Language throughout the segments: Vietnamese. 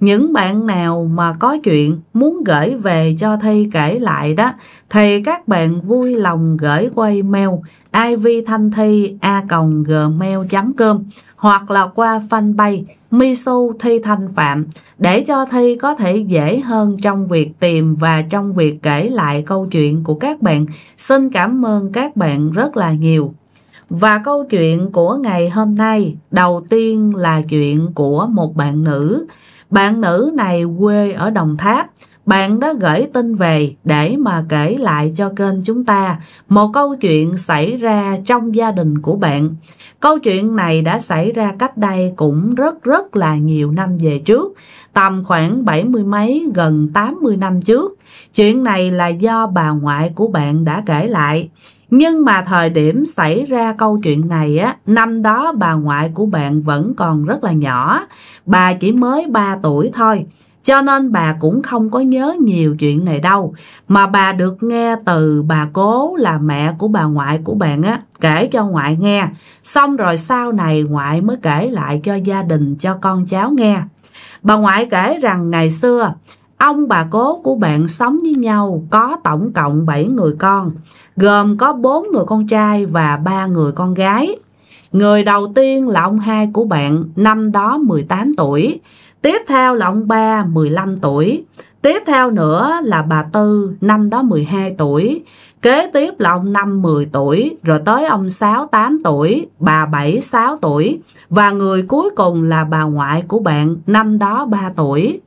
những bạn nào mà có chuyện muốn gửi về cho thi kể lại đó thì các bạn vui lòng gửi qua email ivthanhthy@gmail.com hoặc là qua fanpage Misu Thi Thanh Phạm để cho Thi có thể dễ hơn trong việc tìm và trong việc kể lại câu chuyện của các bạn. Xin cảm ơn các bạn rất là nhiều. Và câu chuyện của ngày hôm nay đầu tiên là chuyện của một bạn nữ bạn nữ này quê ở Đồng Tháp, bạn đã gửi tin về để mà kể lại cho kênh chúng ta một câu chuyện xảy ra trong gia đình của bạn. Câu chuyện này đã xảy ra cách đây cũng rất rất là nhiều năm về trước, tầm khoảng bảy mươi mấy gần tám mươi năm trước. Chuyện này là do bà ngoại của bạn đã kể lại. Nhưng mà thời điểm xảy ra câu chuyện này á, năm đó bà ngoại của bạn vẫn còn rất là nhỏ, bà chỉ mới 3 tuổi thôi. Cho nên bà cũng không có nhớ nhiều chuyện này đâu, mà bà được nghe từ bà cố là mẹ của bà ngoại của bạn á, kể cho ngoại nghe, xong rồi sau này ngoại mới kể lại cho gia đình cho con cháu nghe. Bà ngoại kể rằng ngày xưa Ông bà cố của bạn sống với nhau có tổng cộng 7 người con, gồm có 4 người con trai và 3 người con gái. Người đầu tiên là ông hai của bạn, năm đó 18 tuổi. Tiếp theo là ông ba 15 tuổi. Tiếp theo nữa là bà Tư, năm đó 12 tuổi. Kế tiếp là ông năm 10 tuổi, rồi tới ông sáu 8 tuổi, bà 7 6 tuổi và người cuối cùng là bà ngoại của bạn, năm đó 3 tuổi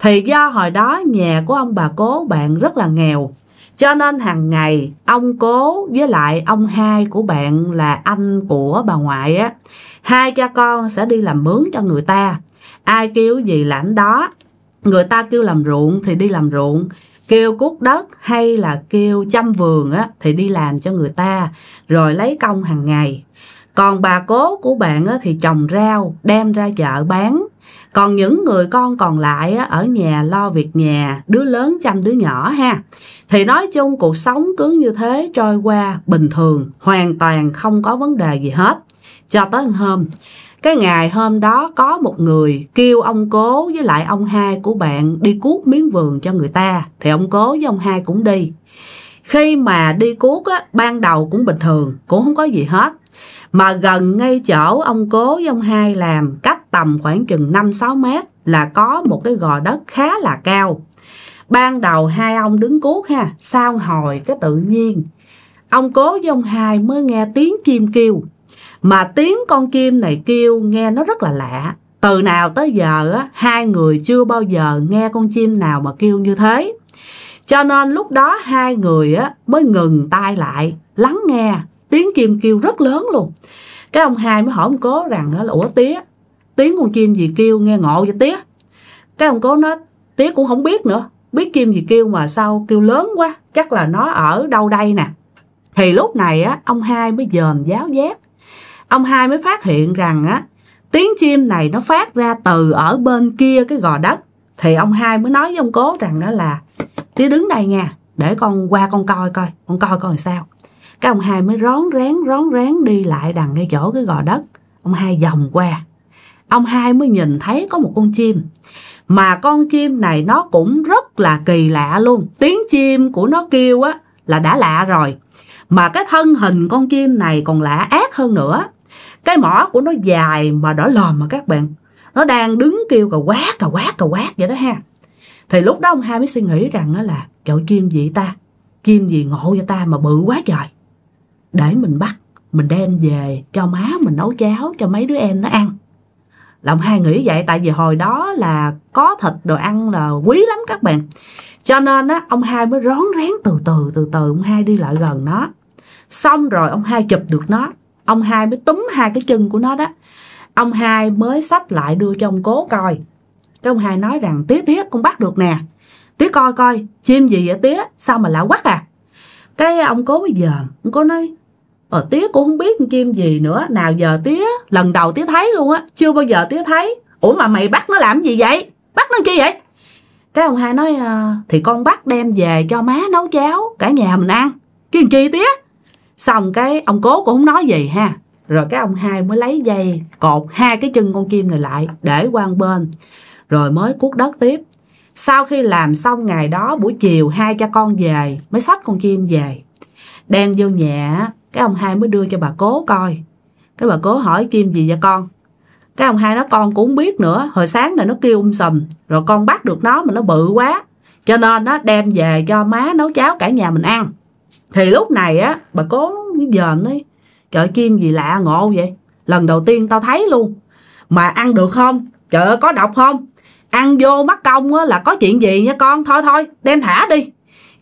thì do hồi đó nhà của ông bà cố bạn rất là nghèo cho nên hàng ngày ông cố với lại ông hai của bạn là anh của bà ngoại á hai cha con sẽ đi làm mướn cho người ta ai kêu gì làm đó người ta kêu làm ruộng thì đi làm ruộng kêu cuốc đất hay là kêu chăm vườn á thì đi làm cho người ta rồi lấy công hàng ngày còn bà cố của bạn á, thì trồng rau đem ra chợ bán còn những người con còn lại ở nhà lo việc nhà đứa lớn chăm đứa nhỏ ha thì nói chung cuộc sống cứ như thế trôi qua bình thường hoàn toàn không có vấn đề gì hết cho tới hôm cái ngày hôm đó có một người kêu ông cố với lại ông hai của bạn đi cuốc miếng vườn cho người ta thì ông cố với ông hai cũng đi khi mà đi cuốc á ban đầu cũng bình thường cũng không có gì hết mà gần ngay chỗ ông cố với ông hai làm cách tầm khoảng chừng 5-6 mét là có một cái gò đất khá là cao. Ban đầu hai ông đứng cuốc ha, sao hồi cái tự nhiên. Ông cố với ông hai mới nghe tiếng chim kêu. Mà tiếng con chim này kêu nghe nó rất là lạ. Từ nào tới giờ á, hai người chưa bao giờ nghe con chim nào mà kêu như thế. Cho nên lúc đó hai người á, mới ngừng tay lại, lắng nghe tiếng chim kêu rất lớn luôn cái ông hai mới hỏi ông cố rằng là ủa tía tiếng con chim gì kêu nghe ngộ vậy tía cái ông cố nói tía cũng không biết nữa biết chim gì kêu mà sao kêu lớn quá chắc là nó ở đâu đây nè thì lúc này á ông hai mới dòm giáo giác ông hai mới phát hiện rằng á tiếng chim này nó phát ra từ ở bên kia cái gò đất thì ông hai mới nói với ông cố rằng đó là tía đứng đây nha để con qua con coi coi con coi coi làm sao cái ông hai mới rón rén rón rén đi lại đằng ngay chỗ cái gò đất ông hai vòng qua ông hai mới nhìn thấy có một con chim mà con chim này nó cũng rất là kỳ lạ luôn tiếng chim của nó kêu á là đã lạ rồi mà cái thân hình con chim này còn lạ ác hơn nữa cái mỏ của nó dài mà đỏ lòm mà các bạn nó đang đứng kêu cà quát cà quát cà quát vậy đó ha thì lúc đó ông hai mới suy nghĩ rằng đó là chậu chim gì ta chim gì ngộ cho ta mà bự quá trời để mình bắt mình đem về cho má mình nấu cháo cho mấy đứa em nó ăn Lòng hai nghĩ vậy tại vì hồi đó là có thịt đồ ăn là quý lắm các bạn cho nên á ông hai mới rón rén từ từ từ từ ông hai đi lại gần nó xong rồi ông hai chụp được nó ông hai mới túm hai cái chân của nó đó ông hai mới xách lại đưa cho ông cố coi cái ông hai nói rằng tía tía con bắt được nè tía coi coi chim gì vậy tía sao mà lạ quắc à cái ông cố bây giờ ông cố nói ờ, tía cũng không biết con chim gì nữa nào giờ tía lần đầu tía thấy luôn á chưa bao giờ tía thấy ủa mà mày bắt nó làm gì vậy bắt nó chi vậy cái ông hai nói ờ, thì con bắt đem về cho má nấu cháo cả nhà mình ăn chứ chi tía xong cái ông cố cũng không nói gì ha rồi cái ông hai mới lấy dây cột hai cái chân con chim này lại để qua bên rồi mới cuốc đất tiếp sau khi làm xong ngày đó buổi chiều hai cha con về mới xách con chim về đem vô nhà cái ông hai mới đưa cho bà cố coi cái bà cố hỏi kim gì vậy con cái ông hai nói con cũng không biết nữa hồi sáng là nó kêu um sùm rồi con bắt được nó mà nó bự quá cho nên nó đem về cho má nấu cháo cả nhà mình ăn thì lúc này á bà cố mới dòm đấy trời kim gì lạ ngộ vậy lần đầu tiên tao thấy luôn mà ăn được không trời ơi có độc không ăn vô mắt công á là có chuyện gì nha con thôi thôi đem thả đi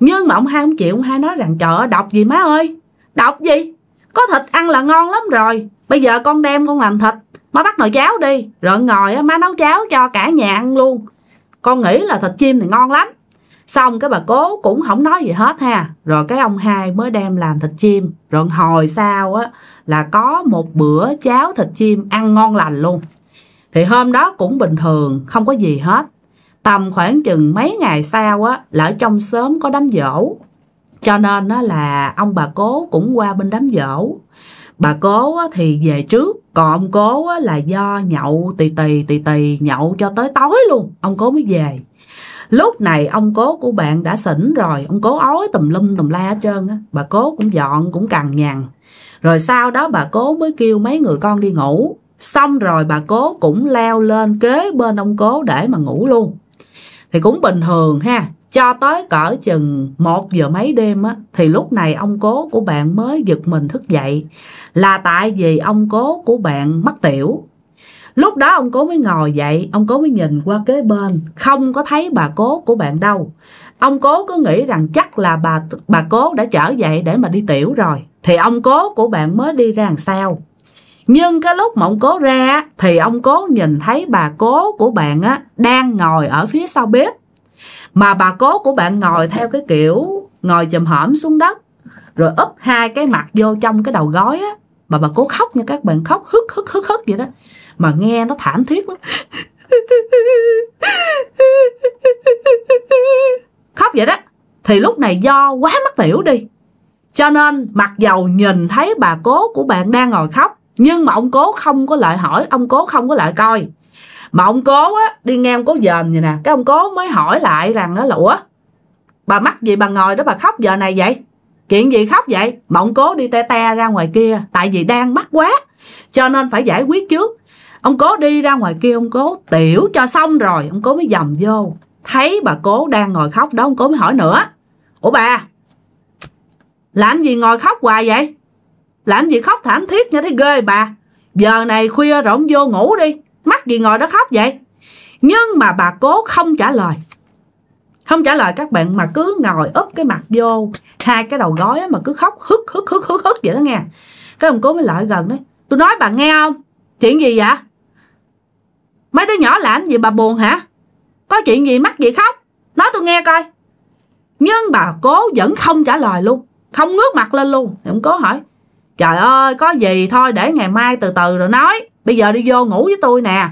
nhưng mà ông hai không chịu ông hai nói rằng trời ơi độc gì má ơi đọc gì có thịt ăn là ngon lắm rồi bây giờ con đem con làm thịt má bắt nồi cháo đi rồi ngồi má nấu cháo cho cả nhà ăn luôn con nghĩ là thịt chim thì ngon lắm xong cái bà cố cũng không nói gì hết ha rồi cái ông hai mới đem làm thịt chim rồi hồi sau á là có một bữa cháo thịt chim ăn ngon lành luôn thì hôm đó cũng bình thường không có gì hết tầm khoảng chừng mấy ngày sau á là ở trong sớm có đám dỗ cho nên nó là ông bà cố cũng qua bên đám dỗ bà cố thì về trước còn ông cố là do nhậu tì tì tì tì nhậu cho tới tối luôn ông cố mới về lúc này ông cố của bạn đã xỉn rồi ông cố ói tùm lum tùm la hết trơn á bà cố cũng dọn cũng cằn nhằn rồi sau đó bà cố mới kêu mấy người con đi ngủ xong rồi bà cố cũng leo lên kế bên ông cố để mà ngủ luôn thì cũng bình thường ha cho tới cỡ chừng một giờ mấy đêm á, thì lúc này ông cố của bạn mới giật mình thức dậy là tại vì ông cố của bạn mất tiểu. Lúc đó ông cố mới ngồi dậy, ông cố mới nhìn qua kế bên, không có thấy bà cố của bạn đâu. Ông cố cứ nghĩ rằng chắc là bà bà cố đã trở dậy để mà đi tiểu rồi. Thì ông cố của bạn mới đi ra làm sao. Nhưng cái lúc mà ông cố ra thì ông cố nhìn thấy bà cố của bạn á đang ngồi ở phía sau bếp mà bà cố của bạn ngồi theo cái kiểu ngồi chùm hõm xuống đất rồi úp hai cái mặt vô trong cái đầu gói á mà bà cố khóc như các bạn khóc hức hức hức hức vậy đó mà nghe nó thảm thiết lắm khóc vậy đó thì lúc này do quá mất tiểu đi cho nên mặc dầu nhìn thấy bà cố của bạn đang ngồi khóc nhưng mà ông cố không có lại hỏi ông cố không có lại coi mà ông cố á đi nghe ông cố dền vậy nè cái ông cố mới hỏi lại rằng á là ủa bà mắc gì bà ngồi đó bà khóc giờ này vậy chuyện gì khóc vậy mà ông cố đi te te ra ngoài kia tại vì đang mắc quá cho nên phải giải quyết trước ông cố đi ra ngoài kia ông cố tiểu cho xong rồi ông cố mới dầm vô thấy bà cố đang ngồi khóc đó ông cố mới hỏi nữa ủa bà làm gì ngồi khóc hoài vậy làm gì khóc thảm thiết nghe thấy ghê bà giờ này khuya rồi vô ngủ đi mắt gì ngồi đó khóc vậy nhưng mà bà cố không trả lời không trả lời các bạn mà cứ ngồi úp cái mặt vô hai cái đầu gói mà cứ khóc hức hức hức hức hức vậy đó nghe cái ông cố mới lại gần đấy tôi nói bà nghe không chuyện gì vậy mấy đứa nhỏ làm gì bà buồn hả có chuyện gì mắc gì khóc nói tôi nghe coi nhưng bà cố vẫn không trả lời luôn không ngước mặt lên luôn thì ông cố hỏi trời ơi có gì thôi để ngày mai từ từ rồi nói Bây giờ đi vô ngủ với tôi nè.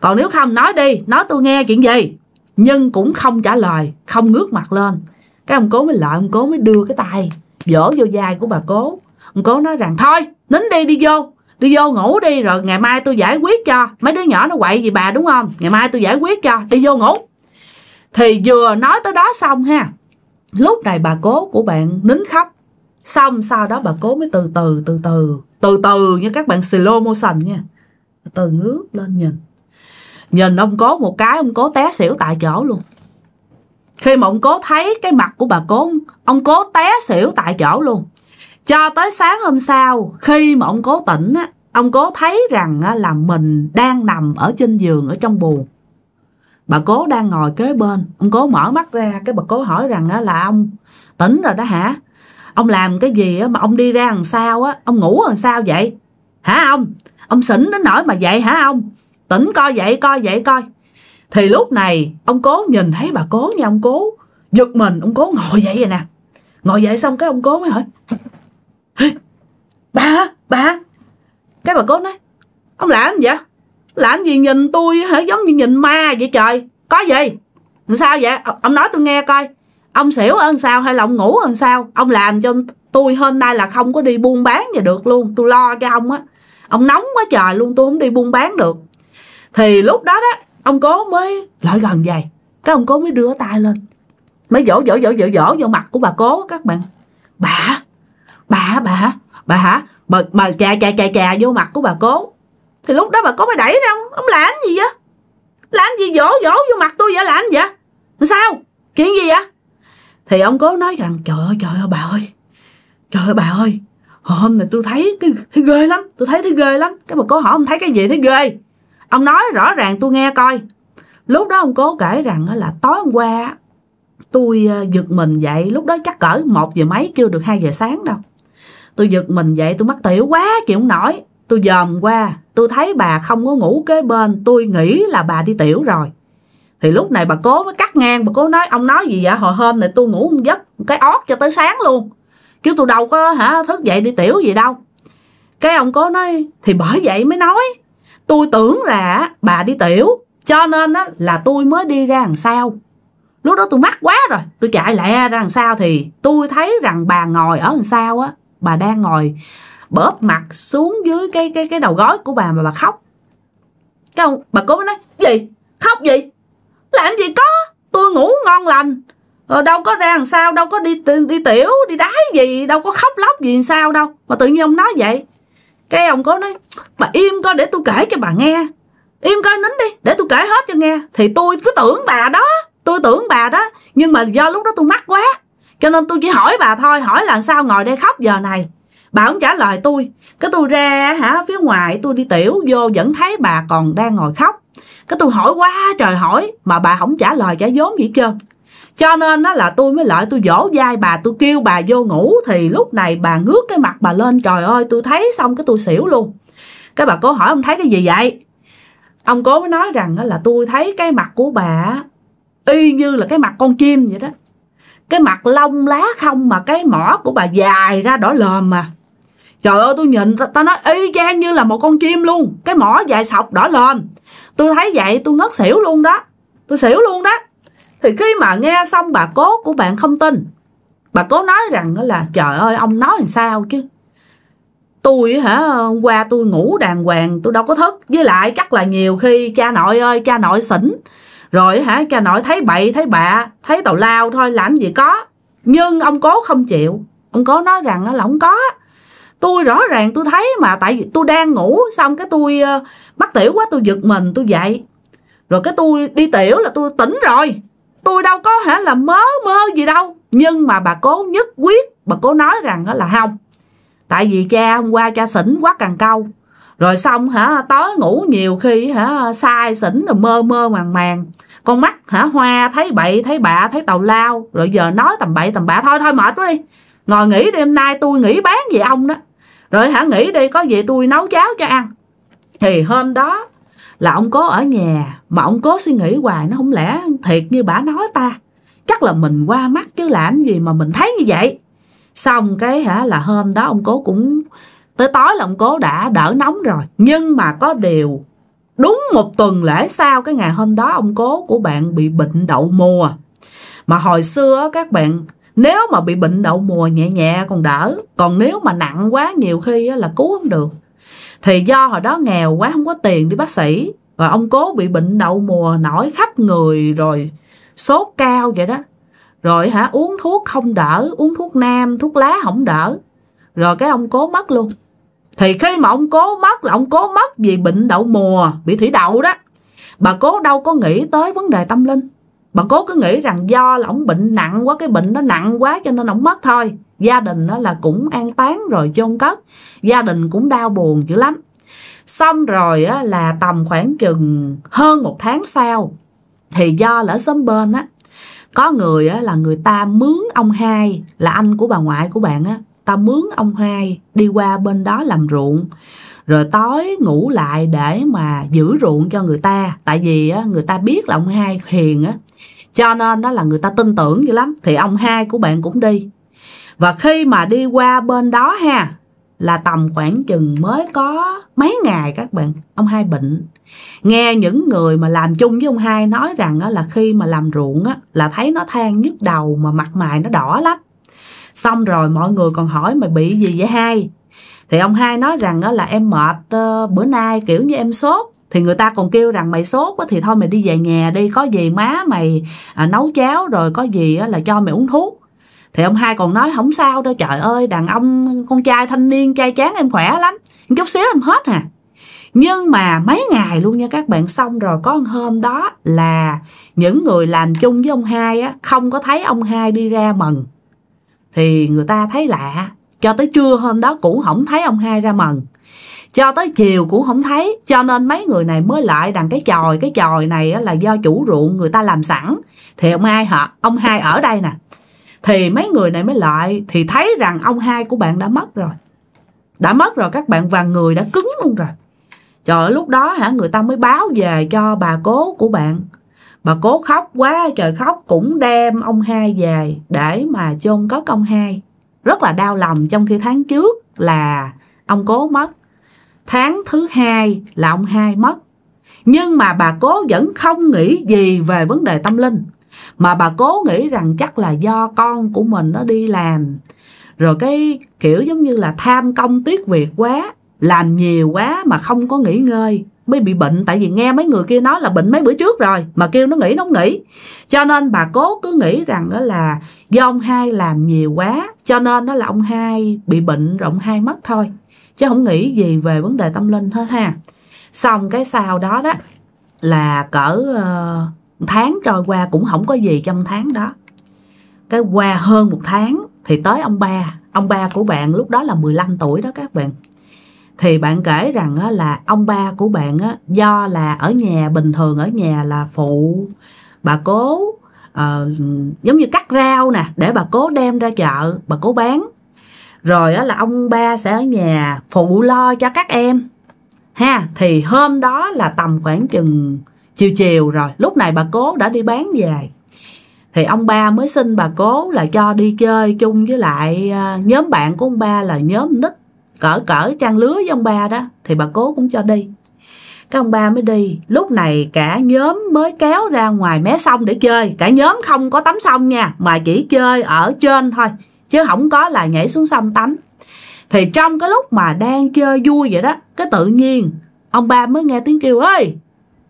Còn nếu không nói đi, nói tôi nghe chuyện gì. Nhưng cũng không trả lời, không ngước mặt lên. Cái ông cố mới lợi, ông cố mới đưa cái tay dỗ vô vai của bà cố. Ông cố nói rằng thôi, nín đi đi vô. Đi vô ngủ đi rồi ngày mai tôi giải quyết cho. Mấy đứa nhỏ nó quậy gì bà đúng không? Ngày mai tôi giải quyết cho, đi vô ngủ. Thì vừa nói tới đó xong ha. Lúc này bà cố của bạn nín khóc. Xong sau đó bà cố mới từ từ từ từ từ từ như các bạn slow motion nha từ ngước lên nhìn nhìn ông cố một cái ông cố té xỉu tại chỗ luôn khi mà ông cố thấy cái mặt của bà cố ông cố té xỉu tại chỗ luôn cho tới sáng hôm sau khi mà ông cố tỉnh á ông cố thấy rằng là mình đang nằm ở trên giường ở trong buồng bà cố đang ngồi kế bên ông cố mở mắt ra cái bà cố hỏi rằng là ông tỉnh rồi đó hả ông làm cái gì á mà ông đi ra làm sao á ông ngủ làm sao vậy hả ông ông xỉn đến nỗi mà vậy hả ông tỉnh coi vậy coi vậy coi thì lúc này ông cố nhìn thấy bà cố nha ông cố giật mình ông cố ngồi dậy vậy nè ngồi dậy xong cái ông cố mới hỏi bà bà cái bà cố nói ông làm gì vậy làm gì nhìn tôi hả giống như nhìn ma vậy trời có gì làm sao vậy ông nói tôi nghe coi ông xỉu ơn sao hay là ông ngủ ơn sao ông làm cho tôi hôm nay là không có đi buôn bán gì được luôn tôi lo cho ông á ông nóng quá trời luôn tôi không đi buôn bán được thì lúc đó đó ông cố mới lại gần vậy cái ông cố mới đưa tay lên mới vỗ vỗ vỗ vỗ vỗ vô mặt của bà cố các bạn bà bà bà bà hả bà, bà chà chà chà chà vô mặt của bà cố thì lúc đó bà cố mới đẩy ra ông ông làm gì vậy làm gì vỗ vỗ vô mặt tôi vậy làm gì vậy sao chuyện gì vậy thì ông cố nói rằng trời ơi trời ơi bà ơi trời ơi bà ơi hôm nay tôi thấy cái thấy ghê lắm tôi thấy thấy ghê lắm cái bà cố hỏi ông thấy cái gì thấy ghê ông nói rõ ràng tôi nghe coi lúc đó ông cố kể rằng là tối hôm qua tôi ờ, giật mình dậy lúc đó chắc cỡ một giờ mấy kêu được hai giờ sáng đâu tôi giật mình dậy tôi mắc tiểu quá chịu không nổi tôi dòm qua tôi thấy bà không có ngủ kế bên tôi nghĩ là bà đi tiểu rồi thì lúc này bà cố mới cắt ngang bà cố nói ông nói gì vậy hồi hôm này tôi ngủ một giấc cái ót cho tới sáng luôn chứ tôi đâu có hả thức dậy đi tiểu gì đâu cái ông cố nói thì bởi vậy mới nói tôi tưởng là bà đi tiểu cho nên á là tôi mới đi ra đằng sau lúc đó tôi mắc quá rồi tôi chạy lại ra đằng sau thì tôi thấy rằng bà ngồi ở đằng sau á bà đang ngồi bóp mặt xuống dưới cái cái cái đầu gói của bà mà bà khóc cái ông bà cố mới nói gì khóc gì làm gì có tôi ngủ ngon lành rồi ờ, đâu có ra làm sao đâu có đi đi tiểu đi đái gì đâu có khóc lóc gì làm sao đâu mà tự nhiên ông nói vậy cái ông có nói bà im coi để tôi kể cho bà nghe im coi nín đi để tôi kể hết cho nghe thì tôi cứ tưởng bà đó tôi tưởng bà đó nhưng mà do lúc đó tôi mắc quá cho nên tôi chỉ hỏi bà thôi hỏi là sao ngồi đây khóc giờ này bà không trả lời tôi cái tôi ra hả phía ngoài tôi đi tiểu vô vẫn thấy bà còn đang ngồi khóc cái tôi hỏi quá trời hỏi mà bà không trả lời trả vốn gì chưa? cho nên đó là tôi mới lại tôi dỗ vai bà tôi kêu bà vô ngủ thì lúc này bà ngước cái mặt bà lên trời ơi tôi thấy xong cái tôi xỉu luôn cái bà cố hỏi ông thấy cái gì vậy ông cố mới nói rằng là tôi thấy cái mặt của bà y như là cái mặt con chim vậy đó cái mặt lông lá không mà cái mỏ của bà dài ra đỏ lòm mà Trời ơi tôi nhìn tao nói y chang như là một con chim luôn Cái mỏ dài sọc đỏ lên Tôi thấy vậy tôi ngất xỉu luôn đó Tôi xỉu luôn đó Thì khi mà nghe xong bà cố của bạn không tin Bà cố nói rằng là trời ơi ông nói làm sao chứ Tôi hả hôm qua tôi ngủ đàng hoàng tôi đâu có thức Với lại chắc là nhiều khi cha nội ơi cha nội xỉn Rồi hả cha nội thấy bậy thấy bạ Thấy tàu lao thôi làm gì có Nhưng ông cố không chịu Ông cố nói rằng là không có tôi rõ ràng tôi thấy mà tại vì tôi đang ngủ xong cái tôi uh, mắc tiểu quá tôi giật mình tôi dậy rồi cái tôi đi tiểu là tôi tỉnh rồi tôi đâu có hả là mớ mơ gì đâu nhưng mà bà cố nhất quyết bà cố nói rằng đó là không tại vì cha hôm qua cha xỉn quá càng câu rồi xong hả tối ngủ nhiều khi hả sai xỉn rồi mơ mơ màng màng con mắt hả hoa thấy bậy thấy bạ thấy tàu lao rồi giờ nói tầm bậy tầm bạ thôi thôi mệt quá đi ngồi nghỉ đêm nay tôi nghỉ bán về ông đó rồi hả nghĩ đi có gì tôi nấu cháo cho ăn thì hôm đó là ông cố ở nhà mà ông cố suy nghĩ hoài nó không lẽ thiệt như bà nói ta chắc là mình qua mắt chứ làm gì mà mình thấy như vậy xong cái hả là hôm đó ông cố cũng tới tối là ông cố đã đỡ nóng rồi nhưng mà có điều đúng một tuần lễ sau cái ngày hôm đó ông cố của bạn bị bệnh đậu mùa mà hồi xưa các bạn nếu mà bị bệnh đậu mùa nhẹ nhẹ còn đỡ còn nếu mà nặng quá nhiều khi là cứu không được thì do hồi đó nghèo quá không có tiền đi bác sĩ và ông cố bị bệnh đậu mùa nổi khắp người rồi sốt cao vậy đó rồi hả uống thuốc không đỡ uống thuốc nam thuốc lá không đỡ rồi cái ông cố mất luôn thì khi mà ông cố mất là ông cố mất vì bệnh đậu mùa bị thủy đậu đó bà cố đâu có nghĩ tới vấn đề tâm linh bà cố cứ nghĩ rằng do là ổng bệnh nặng quá cái bệnh nó nặng quá cho nên ổng mất thôi gia đình nó là cũng an táng rồi chôn cất gia đình cũng đau buồn dữ lắm xong rồi á, là tầm khoảng chừng hơn một tháng sau thì do lỡ xóm bên á có người á, là người ta mướn ông hai là anh của bà ngoại của bạn á ta mướn ông hai đi qua bên đó làm ruộng rồi tối ngủ lại để mà giữ ruộng cho người ta tại vì á, người ta biết là ông hai hiền á cho nên đó là người ta tin tưởng dữ lắm thì ông hai của bạn cũng đi và khi mà đi qua bên đó ha là tầm khoảng chừng mới có mấy ngày các bạn ông hai bệnh nghe những người mà làm chung với ông hai nói rằng là khi mà làm ruộng á là thấy nó than nhức đầu mà mặt mày nó đỏ lắm xong rồi mọi người còn hỏi mày bị gì vậy hai thì ông hai nói rằng là em mệt ờ, bữa nay kiểu như em sốt thì người ta còn kêu rằng mày sốt quá thì thôi mày đi về nhà đi có gì má mày à, nấu cháo rồi có gì á, là cho mày uống thuốc thì ông hai còn nói không sao đâu trời ơi đàn ông con trai thanh niên trai chán em khỏe lắm chút xíu em hết à nhưng mà mấy ngày luôn nha các bạn xong rồi có hôm đó là những người làm chung với ông hai á không có thấy ông hai đi ra mần thì người ta thấy lạ cho tới trưa hôm đó cũng không thấy ông hai ra mần cho tới chiều cũng không thấy cho nên mấy người này mới lại đằng cái chòi cái chòi này là do chủ ruộng người ta làm sẵn thì ông hai họ ông hai ở đây nè thì mấy người này mới lại thì thấy rằng ông hai của bạn đã mất rồi đã mất rồi các bạn và người đã cứng luôn rồi trời lúc đó hả người ta mới báo về cho bà cố của bạn bà cố khóc quá trời khóc cũng đem ông hai về để mà chôn cất ông hai rất là đau lòng trong khi tháng trước là ông cố mất Tháng thứ hai là ông hai mất. Nhưng mà bà cố vẫn không nghĩ gì về vấn đề tâm linh. Mà bà cố nghĩ rằng chắc là do con của mình nó đi làm. Rồi cái kiểu giống như là tham công tiếc việc quá. Làm nhiều quá mà không có nghỉ ngơi mới bị bệnh tại vì nghe mấy người kia nói là bệnh mấy bữa trước rồi mà kêu nó nghỉ nó không nghỉ cho nên bà cố cứ nghĩ rằng đó là do ông hai làm nhiều quá cho nên đó là ông hai bị bệnh rồi ông hai mất thôi chứ không nghĩ gì về vấn đề tâm linh hết ha xong cái sau đó đó là cỡ uh, tháng trôi qua cũng không có gì trong tháng đó cái qua hơn một tháng thì tới ông ba ông ba của bạn lúc đó là 15 tuổi đó các bạn thì bạn kể rằng á, là ông ba của bạn do là ở nhà bình thường ở nhà là phụ bà cố uh, giống như cắt rau nè để bà cố đem ra chợ bà cố bán rồi á, là ông ba sẽ ở nhà phụ lo cho các em ha thì hôm đó là tầm khoảng chừng chiều chiều rồi lúc này bà cố đã đi bán về thì ông ba mới xin bà cố là cho đi chơi chung với lại à, nhóm bạn của ông ba là nhóm nít cỡ cỡ trang lứa với ông ba đó thì bà cố cũng cho đi cái ông ba mới đi lúc này cả nhóm mới kéo ra ngoài mé sông để chơi cả nhóm không có tắm sông nha mà chỉ chơi ở trên thôi chứ không có là nhảy xuống sông tắm thì trong cái lúc mà đang chơi vui vậy đó cái tự nhiên ông ba mới nghe tiếng kêu ơi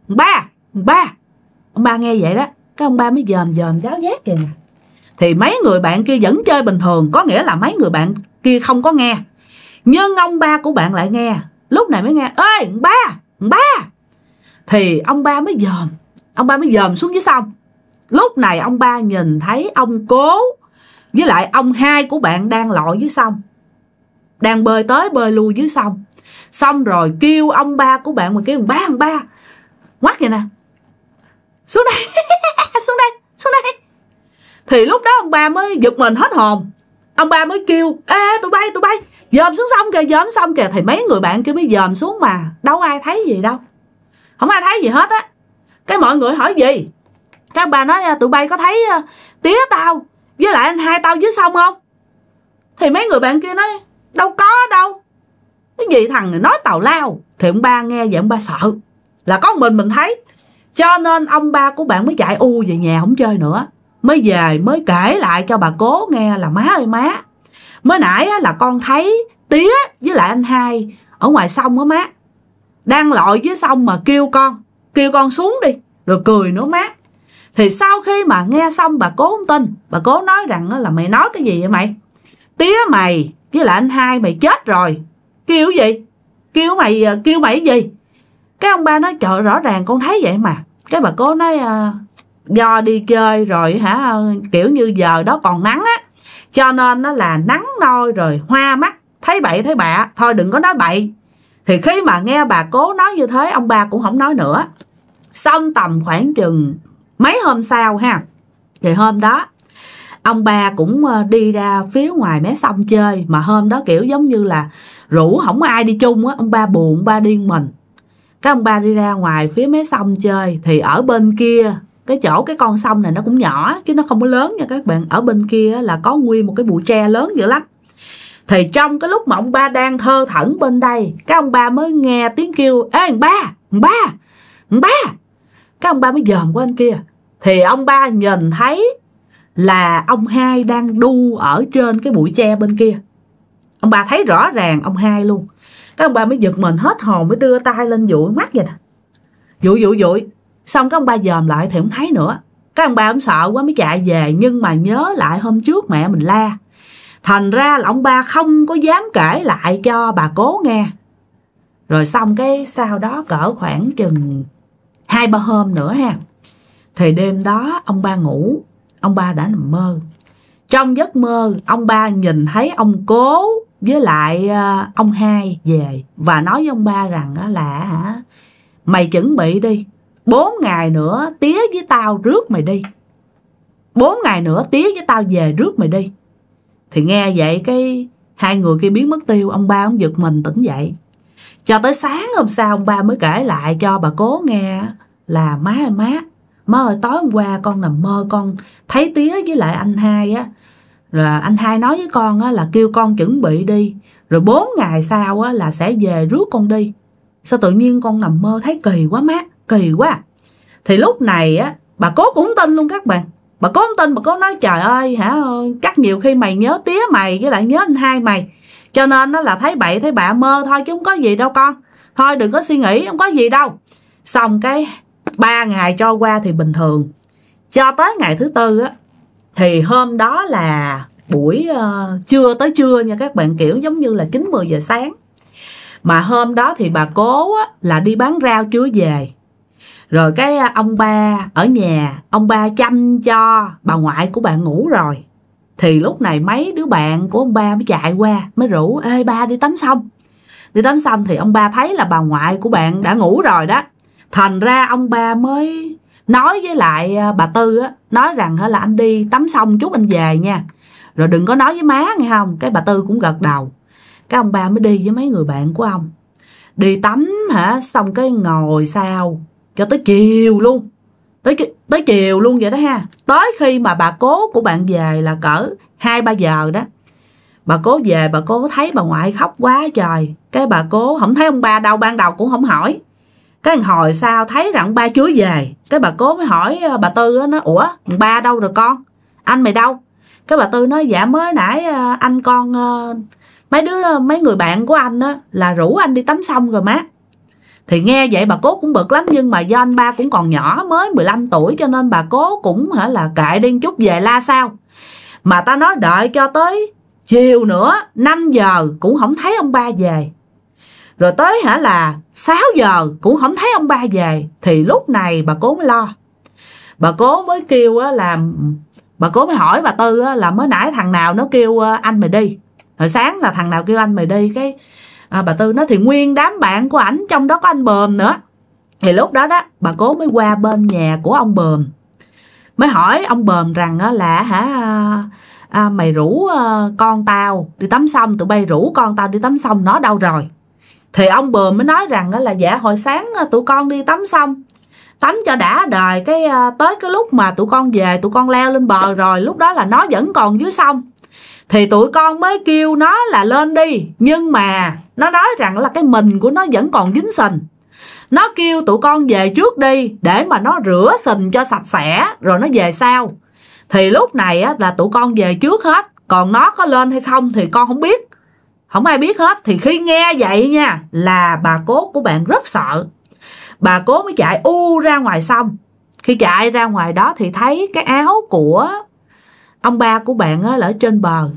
ông ba ông ba ông ba nghe vậy đó cái ông ba mới dòm dòm giáo giác kìa nè thì mấy người bạn kia vẫn chơi bình thường có nghĩa là mấy người bạn kia không có nghe nhưng ông ba của bạn lại nghe lúc này mới nghe ơi ông ba ông ba thì ông ba mới dòm ông ba mới dòm xuống dưới sông lúc này ông ba nhìn thấy ông cố với lại ông hai của bạn đang lội dưới sông đang bơi tới bơi lui dưới sông xong rồi kêu ông ba của bạn mà kêu ông ba ông ba ngoắt vậy nè xuống đây xuống đây xuống đây thì lúc đó ông ba mới giật mình hết hồn ông ba mới kêu ê tụi bay tụi bay dòm xuống sông kìa dòm xong kìa thì mấy người bạn kia mới dòm xuống mà đâu ai thấy gì đâu không ai thấy gì hết á cái mọi người hỏi gì các bà nói tụi bay có thấy ờ, tía tao với lại anh hai tao dưới sông không thì mấy người bạn kia nói đâu có đâu cái gì thằng này nói tào lao thì ông ba nghe vậy ông ba sợ là có mình mình thấy cho nên ông ba của bạn mới chạy u về nhà không chơi nữa mới về mới kể lại cho bà cố nghe là má ơi má mới nãy là con thấy tía với lại anh hai ở ngoài sông á má đang lội dưới sông mà kêu con kêu con xuống đi rồi cười nữa má thì sau khi mà nghe xong bà cố không tin bà cố nói rằng là mày nói cái gì vậy mày tía mày với lại anh hai mày chết rồi kêu gì kêu mày ờ, kêu mày gì cái ông ba nói chợ rõ ràng con thấy vậy mà cái bà cố nói ờ, do đi chơi rồi hả kiểu như giờ đó còn nắng á cho nên nó là nắng nôi rồi hoa mắt thấy bậy thấy bạ thôi đừng có nói bậy thì khi mà nghe bà cố nói như thế ông ba cũng không nói nữa xong tầm khoảng chừng mấy hôm sau ha thì hôm đó ông ba cũng ờ, đi ra phía ngoài mé sông chơi mà hôm đó kiểu giống như là rủ không ai đi chung á ông ba buồn ba điên mình cái ông ba đi ra ngoài phía mé sông chơi thì ở bên kia cái chỗ cái con sông này nó cũng nhỏ chứ nó không có lớn nha các bạn ở bên kia là có nguyên một cái bụi tre lớn dữ lắm thì trong cái lúc mà ông ba đang thơ thẩn bên đây cái ông ba mới nghe tiếng kêu ê thằng ba thằng ba thằng ba cái ông ba mới dòm qua bên kia thì ông ba nhìn thấy là ông hai đang đu ở trên cái bụi tre bên kia ông ba thấy rõ ràng ông hai luôn cái ông ba mới giật mình hết hồn mới đưa tay lên dụi mắt vậy nè dụi dụi dụi xong cái ông ba dòm lại thì không thấy nữa cái ông ba cũng sợ quá mới chạy về nhưng mà nhớ lại hôm trước mẹ mình la thành ra là ông ba không có dám kể lại cho bà cố nghe rồi xong cái sau đó cỡ khoảng chừng hai ba hôm nữa ha thì đêm đó ông ba ngủ, ông ba đã nằm mơ. Trong giấc mơ, ông ba nhìn thấy ông cố với lại à, ông hai về và nói với ông ba rằng là hả mày chuẩn bị đi bốn ngày nữa tía với tao rước mày đi bốn ngày nữa tía với tao về rước mày đi thì nghe vậy cái hai người kia biến mất tiêu ông ba ông giật mình tỉnh dậy cho tới sáng hôm sau ông ba mới kể lại cho bà cố nghe là má ơi má mơ ơi, tối hôm qua con nằm mơ con thấy tía với lại anh hai á rồi anh hai nói với con á là kêu con chuẩn bị đi rồi bốn ngày sau á là sẽ về rước con đi sao tự nhiên con nằm mơ thấy kỳ quá má kỳ quá thì lúc này á bà cố cũng tin luôn các bạn bà cố tin bà cố nói trời ơi hả chắc nhiều khi mày nhớ tía mày với lại nhớ anh hai mày cho nên nó là thấy bậy thấy bạ mơ thôi chứ không có gì đâu con thôi đừng có suy nghĩ không có gì đâu xong cái ba ngày trôi qua thì bình thường cho tới ngày thứ tư á thì hôm đó là buổi uh, trưa tới trưa nha các bạn kiểu giống như là 9 10 giờ sáng. Mà hôm đó thì bà cố á, là đi bán rau chưa về. Rồi cái ờ, ông ba ở nhà, ông ba chăm cho bà ngoại của bạn ngủ rồi. Thì lúc này mấy đứa bạn của ông ba mới chạy qua, mới rủ ê ba đi tắm xong. Đi tắm xong thì ông ba thấy là bà ngoại của bạn đã ngủ rồi đó thành ra ông ba mới nói với lại à, bà tư á nói rằng là anh đi tắm xong chút anh về nha rồi đừng có nói với má nghe không cái bà tư cũng gật đầu cái ông ba mới đi với mấy người bạn của ông đi tắm hả xong cái ngồi sao cho tới chiều luôn tới tới chiều luôn vậy đó ha tới khi mà bà cố của bạn về là cỡ hai ba giờ đó bà cố về bà cố thấy bà ngoại khóc quá trời cái bà cố không thấy ông ba đâu ban đầu cũng không hỏi cái hồi sau thấy rằng ba chưa về cái bà cố mới hỏi ờ, bà tư nó ủa ba đâu rồi con anh mày đâu cái bà tư nói dạ mới nãy ờ, anh con ờ, mấy đứa mấy người bạn của anh á là rủ anh đi tắm xong rồi má thì nghe vậy bà cố cũng bực lắm nhưng mà do anh ba cũng còn nhỏ mới 15 tuổi cho nên bà cố cũng hả là kệ đi chút về la sao mà ta nói đợi cho tới chiều nữa 5 giờ cũng không thấy ông ba về rồi tới hả là 6 giờ cũng không thấy ông ba về Thì lúc này bà cố mới lo Bà cố mới kêu là Bà cố mới hỏi bà Tư là mới nãy thằng nào nó kêu ờ, anh mày đi Hồi sáng là thằng nào kêu anh mày đi cái à, Bà Tư nói thì nguyên đám bạn của ảnh trong đó có anh Bờm nữa Thì lúc đó đó bà cố mới qua bên nhà của ông Bờm Mới hỏi ông Bờm rằng là hả à, à mày rủ ờ, con tao đi tắm xong tụi bay rủ con tao đi tắm xong nó đâu rồi thì ông bờ mới nói rằng là dạ hồi sáng tụi con đi tắm xong tắm cho đã đời cái à, tới cái lúc mà tụi con về tụi con leo lên bờ rồi lúc đó là nó vẫn còn dưới sông thì tụi con mới kêu nó là lên đi nhưng mà nó nói rằng là cái mình của nó vẫn còn dính sình nó kêu tụi con về trước đi để mà nó rửa sình cho sạch sẽ rồi nó về sau thì lúc này á, là tụi con về trước hết còn nó có lên hay không thì con không biết không ai biết hết thì khi nghe vậy nha là bà cố của bạn rất sợ bà cố mới chạy u ra ngoài xong khi chạy ra ngoài đó thì thấy cái áo của ông ba của bạn á, là ở trên bờ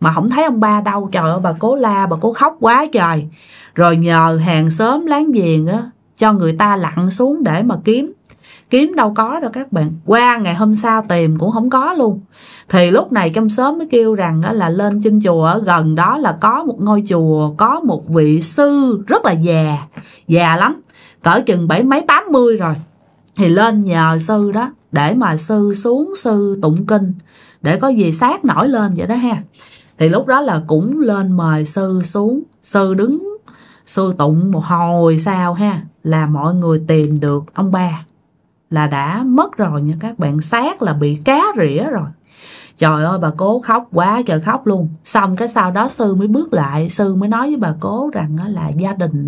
mà không thấy ông ba đâu trời ơi bà cố la bà cố khóc quá trời rồi nhờ hàng xóm láng giềng á cho người ta lặn xuống để mà kiếm kiếm đâu có đâu các bạn qua ngày hôm sau tìm cũng không có luôn thì lúc này trong sớm mới kêu rằng là lên trên chùa gần đó là có một ngôi chùa có một vị sư rất là già già lắm cỡ chừng bảy mấy tám mươi rồi thì lên nhờ sư đó để mà sư xuống sư tụng kinh để có gì sát nổi lên vậy đó ha thì lúc đó là cũng lên mời sư xuống sư đứng sư tụng một hồi sao ha là mọi người tìm được ông ba là đã mất rồi nha các bạn xác là bị cá rỉa rồi trời ơi bà cố khóc quá trời khóc luôn xong cái sau đó sư mới bước lại sư mới nói với bà cố rằng là gia đình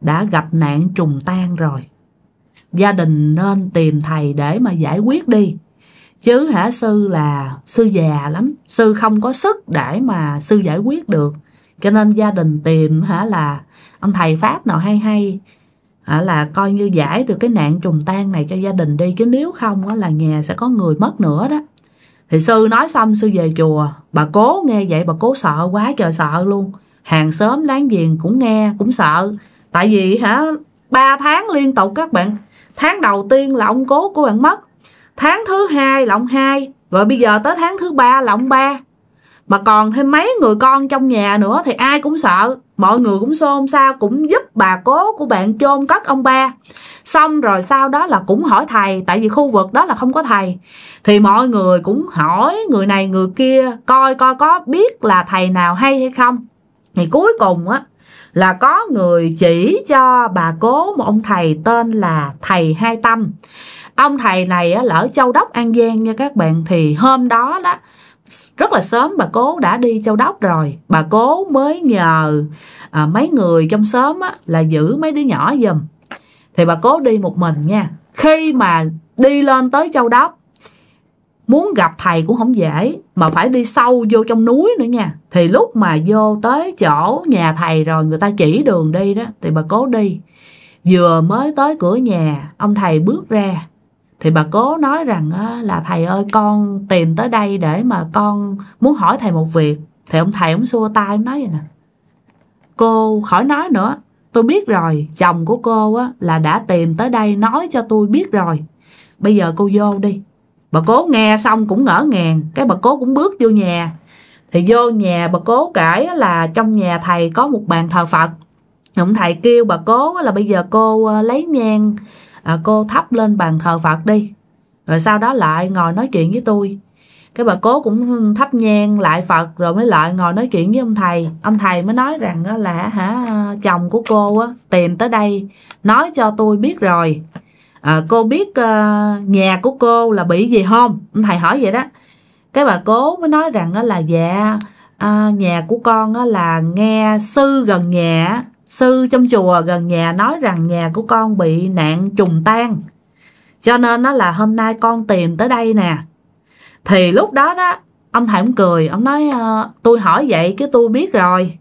đã gặp nạn trùng tan rồi gia đình nên tìm thầy để mà giải quyết đi chứ hả sư là sư già lắm sư không có sức để mà sư giải quyết được cho nên gia đình tìm hả là ông thầy pháp nào hay hay à, là coi như giải được cái nạn trùng tan này cho gia đình đi chứ nếu không á, là nhà sẽ có người mất nữa đó thì sư nói xong sư về chùa bà cố nghe vậy bà cố sợ quá trời sợ luôn hàng xóm láng giềng cũng nghe cũng sợ tại vì hả ba tháng liên tục các bạn tháng đầu tiên là ông cố của bạn mất tháng thứ hai là ông hai rồi bây giờ tới tháng thứ ba là ông ba mà còn thêm mấy người con trong nhà nữa thì ai cũng sợ mọi người cũng xôn xao cũng giúp bà cố của bạn chôn cất ông ba xong rồi sau đó là cũng hỏi thầy tại vì khu vực đó là không có thầy thì mọi người cũng hỏi người này người kia coi coi có biết là thầy nào hay hay không thì cuối cùng á là có người chỉ cho bà cố một ông thầy tên là thầy hai tâm ông thầy này á, là ở châu đốc an giang nha các bạn thì hôm đó đó rất là sớm bà cố đã đi châu đốc rồi bà cố mới nhờ à, mấy người trong xóm á, là giữ mấy đứa nhỏ giùm thì bà cố đi một mình nha khi mà đi lên tới châu đốc muốn gặp thầy cũng không dễ mà phải đi sâu vô trong núi nữa nha thì lúc mà vô tới chỗ nhà thầy rồi người ta chỉ đường đi đó thì bà cố đi vừa mới tới cửa nhà ông thầy bước ra thì bà cố nói rằng là thầy ơi con tìm tới đây để mà con muốn hỏi thầy một việc thì ông thầy ông xua tay ông nói vậy nè cô khỏi nói nữa tôi biết rồi chồng của cô á là đã tìm tới đây nói cho tôi biết rồi bây giờ cô vô đi bà cố nghe xong cũng ngỡ ngàng cái bà cố cũng bước vô nhà thì vô nhà bà cố kể là trong nhà thầy có một bàn thờ phật ông thầy kêu bà cố là bây giờ cô ờ, lấy nhang à, cô thắp lên bàn thờ Phật đi rồi sau đó lại ngồi nói chuyện với tôi cái bà cố cũng thắp nhang lại Phật rồi mới lại ngồi nói chuyện với ông thầy ông thầy mới nói rằng đó là hả chồng của cô á tìm tới đây nói cho tôi biết rồi à, cô biết uh, nhà của cô là bị gì không ông thầy hỏi vậy đó cái bà cố mới nói rằng đó là dạ à, nhà của con á là nghe sư gần nhà sư trong chùa gần nhà nói rằng nhà của con bị nạn trùng tan cho nên nó là hôm nay con tìm tới đây nè thì lúc đó đó ông thầy cũng cười ông nói ờ, tôi hỏi vậy cái tôi biết rồi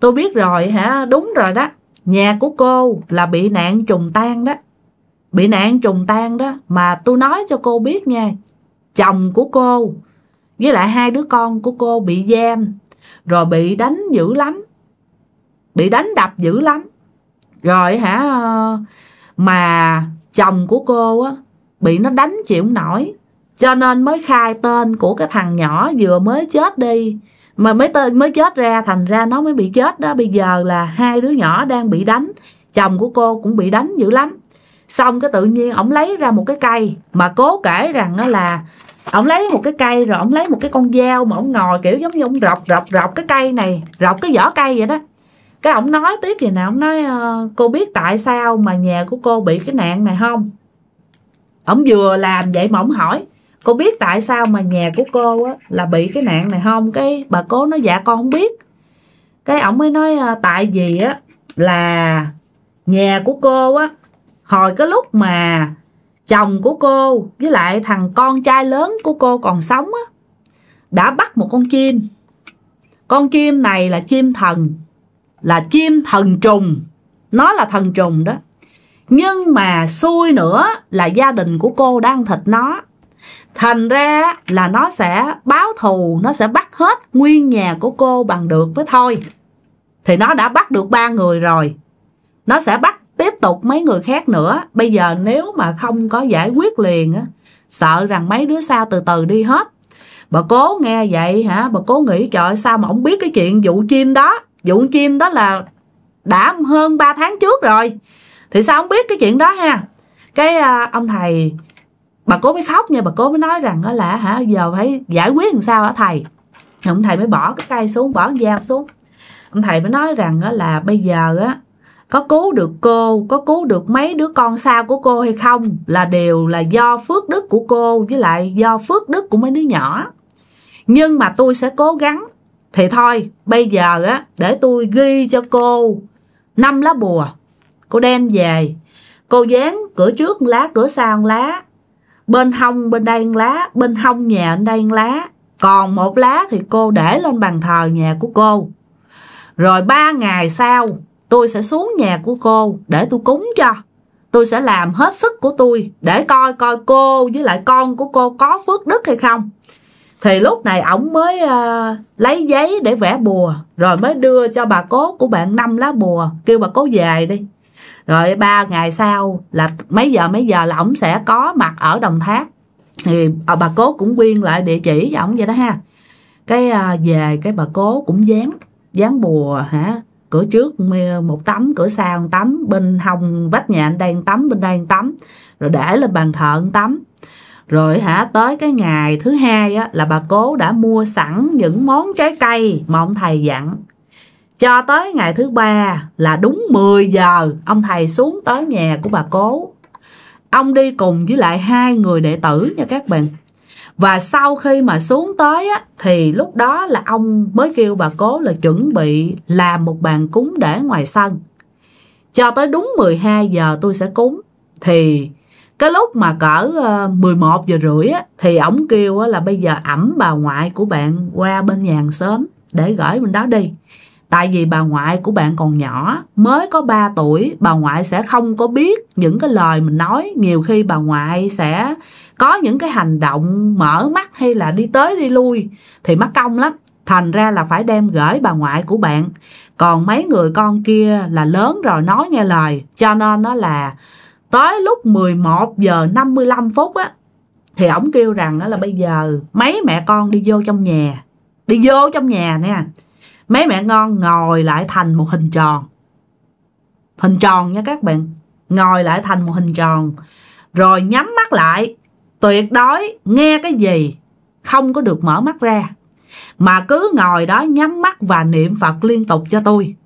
tôi biết rồi hả đúng rồi đó nhà của cô là bị nạn trùng tan đó bị nạn trùng tan đó mà tôi nói cho cô biết nha chồng của cô với lại hai đứa con của cô bị giam rồi bị đánh dữ lắm bị đánh đập dữ lắm rồi hả mà chồng của cô á bị nó đánh chịu nổi cho nên mới khai tên của cái thằng nhỏ vừa mới chết đi mà mới tên mới chết ra thành ra nó mới bị chết đó bây giờ là hai đứa nhỏ đang bị đánh chồng của cô cũng bị đánh dữ lắm xong cái tự nhiên ổng lấy ra một cái cây mà cố kể rằng đó là ổng lấy một cái cây rồi ổng lấy một cái con dao mà ổng ngồi kiểu giống như ổng rọc rọc rọc cái cây này rọc cái vỏ cây vậy đó cái ông nói tiếp vậy nè ông nói ờ, cô biết tại sao mà nhà của cô bị cái nạn này không ông vừa làm vậy mà ổng hỏi cô biết tại sao mà nhà của cô á, là bị cái nạn này không cái bà cố nói dạ con không biết cái ông mới nói ờ, tại vì á là nhà của cô á hồi cái lúc mà chồng của cô với lại thằng con trai lớn của cô còn sống á đã bắt một con chim con chim này là chim thần là chim thần trùng nó là thần trùng đó nhưng mà xui nữa là gia đình của cô đang thịt nó thành ra là nó sẽ báo thù nó sẽ bắt hết nguyên nhà của cô bằng được với thôi thì nó đã bắt được ba người rồi nó sẽ bắt tiếp tục mấy người khác nữa bây giờ nếu mà không có giải quyết liền á sợ rằng mấy đứa sau từ từ đi hết bà cố nghe vậy hả bà cố nghĩ trời sao mà ông biết cái chuyện vụ chim đó dụng chim đó là đã hơn 3 tháng trước rồi thì sao không biết cái chuyện đó ha cái à, ông thầy bà cố mới khóc nha bà cố mới nói rằng đó là hả giờ phải giải quyết làm sao hả thầy thì ông thầy mới bỏ cái cây xuống bỏ cái dao xuống ông thầy mới nói rằng đó là bây giờ á có cứu được cô có cứu được mấy đứa con sao của cô hay không là đều là do phước đức của cô với lại do phước đức của mấy đứa nhỏ nhưng mà tôi sẽ cố gắng thì thôi, bây giờ á, để tôi ghi cho cô năm lá bùa. Cô đem về, cô dán cửa trước lá, cửa sau lá. Bên hông bên đây lá, bên hông nhà bên đây lá. Còn một lá thì cô để lên bàn thờ nhà của cô. Rồi ba ngày sau, tôi sẽ xuống nhà của cô để tôi cúng cho tôi sẽ làm hết sức của tôi để coi coi cô với lại con của cô có phước đức hay không thì lúc này ổng mới uh, lấy giấy để vẽ bùa rồi mới đưa cho bà cố của bạn năm lá bùa kêu bà cố về đi rồi ba ngày sau là mấy giờ mấy giờ là ổng sẽ có mặt ở đồng tháp thì ờ, bà cố cũng quyên lại địa chỉ cho ổng vậy đó ha cái uh, về cái bà cố cũng dán dán bùa hả cửa trước một tấm cửa sau một tấm bên hồng vách nhà anh đang tắm bên đây một tấm rồi để lên bàn thờ một tấm rồi hả tới cái ngày thứ hai á, là bà cố đã mua sẵn những món trái cây mà ông thầy dặn cho tới ngày thứ ba là đúng 10 giờ ông thầy xuống tới nhà của bà cố ông đi cùng với lại hai người đệ tử nha các bạn và sau khi mà xuống tới á, thì lúc đó là ông mới kêu bà cố là chuẩn bị làm một bàn cúng để ngoài sân cho tới đúng 12 giờ tôi sẽ cúng thì cái lúc mà cỡ 11 ờ, giờ rưỡi á, thì ổng kêu á, là bây giờ ẩm bà ngoại của bạn qua bên nhà sớm để gửi bên đó đi tại vì bà ngoại của bạn còn nhỏ mới có 3 tuổi bà ngoại sẽ không có biết những cái lời mình nói nhiều khi bà ngoại sẽ có những cái hành động mở mắt hay là đi tới đi lui thì mất công lắm thành ra là phải đem gửi bà ngoại của bạn còn mấy người con kia là lớn rồi nói nghe lời cho nên nó là tới lúc 11 giờ 55 phút á thì ổng kêu rằng là bây giờ mấy mẹ con đi vô trong nhà đi vô trong nhà nè mấy mẹ ngon ngồi lại thành một hình tròn hình tròn nha các bạn ngồi lại thành một hình tròn rồi nhắm mắt lại tuyệt đối nghe cái gì không có được mở mắt ra mà cứ ngồi đó nhắm mắt và niệm phật liên tục cho tôi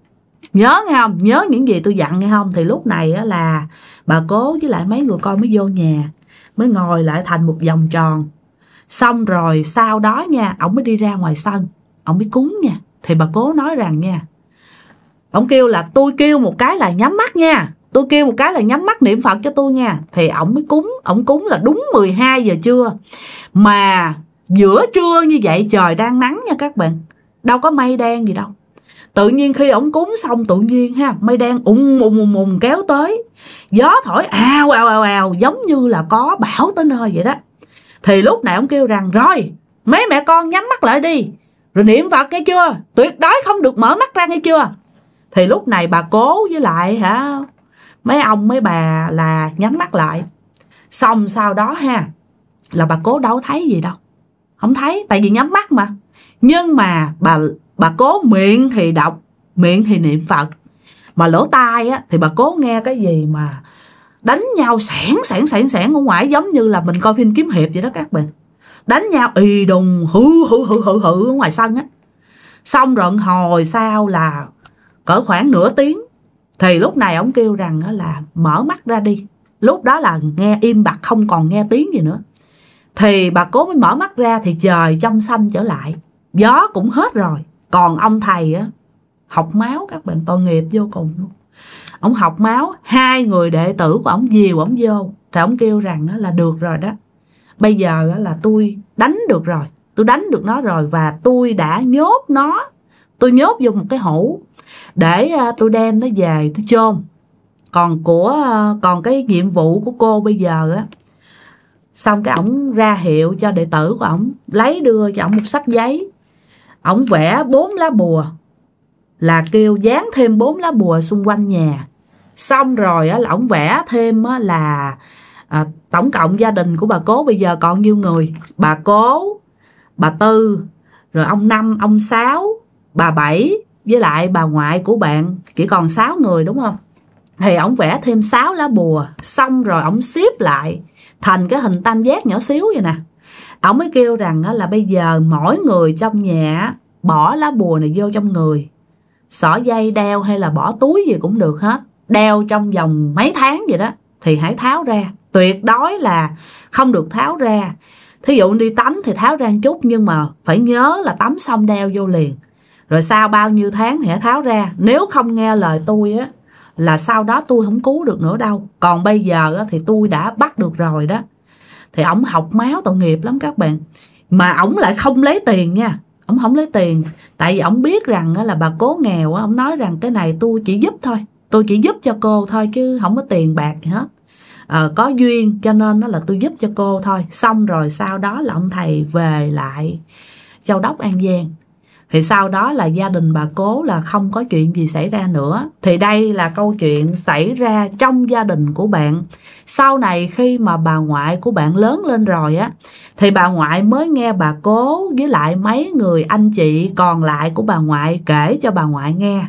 nhớ nghe không nhớ những gì tôi dặn nghe không thì lúc này á là bà cố với lại mấy người con mới vô nhà mới ngồi lại thành một vòng tròn xong rồi sau đó nha ổng mới đi ra ngoài sân ổng mới cúng nha thì bà cố nói rằng nha ổng kêu là tôi kêu một cái là nhắm mắt nha tôi kêu một cái là nhắm mắt niệm phật cho tôi nha thì ổng mới cúng ổng cúng là đúng 12 giờ trưa mà giữa trưa như vậy trời đang nắng nha các bạn đâu có mây đen gì đâu tự nhiên khi ổng cúng xong tự nhiên ha mây đen ùng ùng ùng ùng kéo tới gió thổi ào ào ào ào giống như là có bão tới nơi vậy đó thì lúc này ổng kêu rằng rồi mấy mẹ con nhắm mắt lại đi rồi niệm phật nghe chưa tuyệt đối không được mở mắt ra nghe chưa thì lúc này bà cố với lại hả mấy ông mấy bà là nhắm mắt lại xong sau đó ha là bà cố đâu thấy gì đâu không thấy tại vì nhắm mắt mà nhưng mà bà bà cố miệng thì đọc miệng thì niệm phật mà lỗ tai á thì bà cố nghe cái gì mà đánh nhau sẻn sẻn sẻn sẻn ở ngoài giống như là mình coi phim kiếm hiệp vậy đó các bạn đánh nhau ì đùng hự hự hự hự hự ở ngoài sân á xong rồi hồi sau là cỡ khoảng nửa tiếng thì lúc này ông kêu rằng là mở mắt ra đi lúc đó là nghe im bặt không còn nghe tiếng gì nữa thì bà cố mới mở mắt ra thì trời trong xanh trở lại gió cũng hết rồi còn ông thầy á học máu các bạn tội nghiệp vô cùng luôn ông học máu hai người đệ tử của ông diều ông vô thì ông kêu rằng là được rồi đó bây giờ là tôi đánh được rồi tôi đánh được nó rồi và tôi đã nhốt nó tôi nhốt vô một cái hũ để à, tôi đem nó về tôi chôn còn của à, còn cái nhiệm vụ của cô bây giờ á xong cái ổng ra hiệu cho đệ tử của ổng lấy đưa cho ổng một sách giấy ổng vẽ bốn lá bùa là kêu dán thêm bốn lá bùa xung quanh nhà xong rồi á, là ổng vẽ thêm á, là à, tổng cộng gia đình của bà cố bây giờ còn nhiêu người bà cố bà tư rồi ông năm ông sáu bà bảy với lại bà ngoại của bạn chỉ còn sáu người đúng không thì ổng vẽ thêm sáu lá bùa xong rồi ổng xếp lại thành cái hình tam giác nhỏ xíu vậy nè ông mới kêu rằng là bây giờ mỗi người trong nhà bỏ lá bùa này vô trong người xỏ dây đeo hay là bỏ túi gì cũng được hết đeo trong vòng mấy tháng vậy đó thì hãy tháo ra tuyệt đối là không được tháo ra thí dụ đi tắm thì tháo ra chút nhưng mà phải nhớ là tắm xong đeo vô liền rồi sau bao nhiêu tháng thì hãy tháo ra nếu không nghe lời tôi á là sau đó tôi không cứu được nữa đâu còn bây giờ thì tôi đã bắt được rồi đó thì ổng học máu tội nghiệp lắm các bạn mà ổng lại không lấy tiền nha ổng không lấy tiền tại vì ổng biết rằng là bà cố nghèo ổng nói rằng cái này tôi chỉ giúp thôi tôi chỉ giúp cho cô thôi chứ không có tiền bạc gì hết à, có duyên cho nên nó là tôi giúp cho cô thôi xong rồi sau đó là ông thầy về lại châu đốc an giang thì sau đó là gia đình bà cố là không có chuyện gì xảy ra nữa thì đây là câu chuyện xảy ra trong gia đình của bạn sau này khi mà bà ngoại của bạn lớn lên rồi á thì bà ngoại mới nghe bà cố với lại mấy người anh chị còn lại của bà ngoại kể cho bà ngoại nghe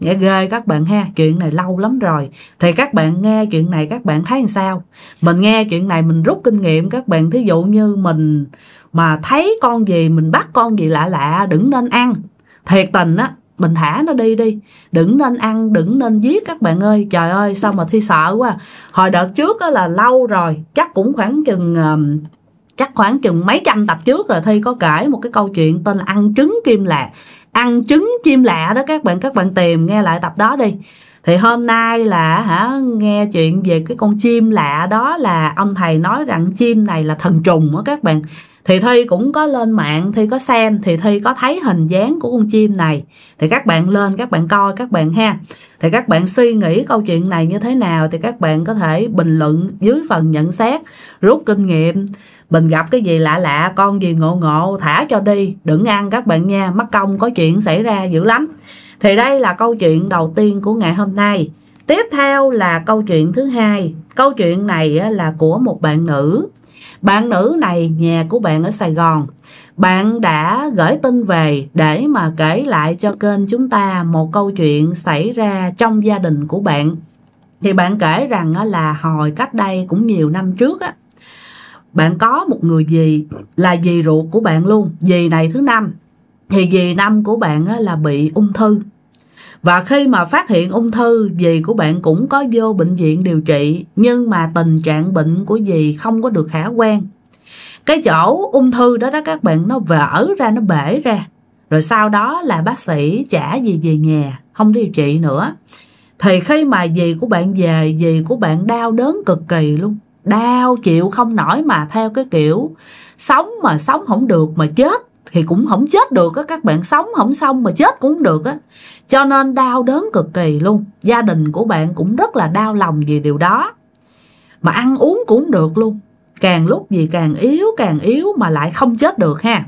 nghe ghê các bạn ha chuyện này lâu lắm rồi thì các bạn nghe chuyện này các bạn thấy làm sao mình nghe chuyện này mình rút kinh nghiệm các bạn thí dụ như mình mà thấy con gì mình bắt con gì lạ lạ đừng nên ăn thiệt tình á mình thả nó đi đi đừng nên ăn đừng nên giết các bạn ơi trời ơi sao mà thi sợ quá à. hồi đợt trước á là lâu rồi chắc cũng khoảng chừng chắc khoảng chừng mấy trăm tập trước rồi thi có kể một cái câu chuyện tên là ăn trứng kim lạ ăn trứng chim lạ đó các bạn các bạn tìm nghe lại tập đó đi thì hôm nay là hả nghe chuyện về cái con chim lạ đó là ông thầy nói rằng chim này là thần trùng á các bạn thì thi cũng có lên mạng thi có xem thì thi có thấy hình dáng của con chim này thì các bạn lên các bạn coi các bạn ha thì các bạn suy nghĩ câu chuyện này như thế nào thì các bạn có thể bình luận dưới phần nhận xét rút kinh nghiệm mình gặp cái gì lạ lạ con gì ngộ ngộ thả cho đi đừng ăn các bạn nha mất công có chuyện xảy ra dữ lắm thì đây là câu chuyện đầu tiên của ngày hôm nay tiếp theo là câu chuyện thứ hai câu chuyện này là của một bạn nữ bạn nữ này nhà của bạn ở Sài Gòn bạn đã gửi tin về để mà kể lại cho kênh chúng ta một câu chuyện xảy ra trong gia đình của bạn thì bạn kể rằng là hồi cách đây cũng nhiều năm trước á bạn có một người gì là dì ruột của bạn luôn dì này thứ năm thì dì năm của bạn là bị ung thư và khi mà phát hiện ung thư, dì của bạn cũng có vô bệnh viện điều trị, nhưng mà tình trạng bệnh của dì không có được khả quan. Cái chỗ ung thư đó đó các bạn nó vỡ ra, nó bể ra. Rồi sau đó là bác sĩ trả dì về nhà, không điều trị nữa. Thì khi mà dì của bạn về, dì của bạn đau đớn cực kỳ luôn. Đau chịu không nổi mà theo cái kiểu sống mà sống không được mà chết thì cũng không chết được á các bạn sống không xong mà chết cũng được á cho nên đau đớn cực kỳ luôn gia đình của bạn cũng rất là đau lòng vì điều đó mà ăn uống cũng được luôn càng lúc gì càng yếu càng yếu mà lại không chết được ha